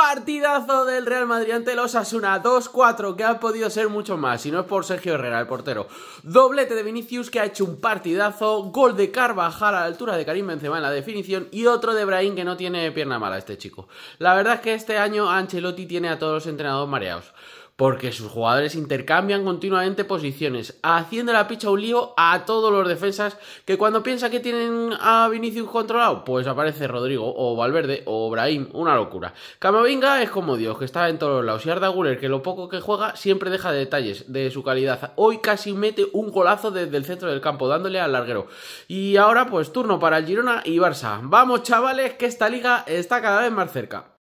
Partidazo del Real Madrid ante los Asuna 2-4, que ha podido ser mucho más, si no es por Sergio Herrera, el portero. Doblete de Vinicius, que ha hecho un partidazo. Gol de Carvajal a la altura de Karim Benzema en la definición. Y otro de Brahim, que no tiene pierna mala este chico. La verdad es que este año Ancelotti tiene a todos los entrenadores mareados porque sus jugadores intercambian continuamente posiciones, haciendo la picha un lío a todos los defensas que cuando piensa que tienen a Vinicius controlado, pues aparece Rodrigo o Valverde o Brahim, una locura. Camavinga es como Dios, que está en todos los lados, y Arda Guller, que lo poco que juega siempre deja detalles de su calidad. Hoy casi mete un golazo desde el centro del campo, dándole al larguero. Y ahora pues turno para el Girona y Barça. Vamos chavales, que esta liga está cada vez más cerca.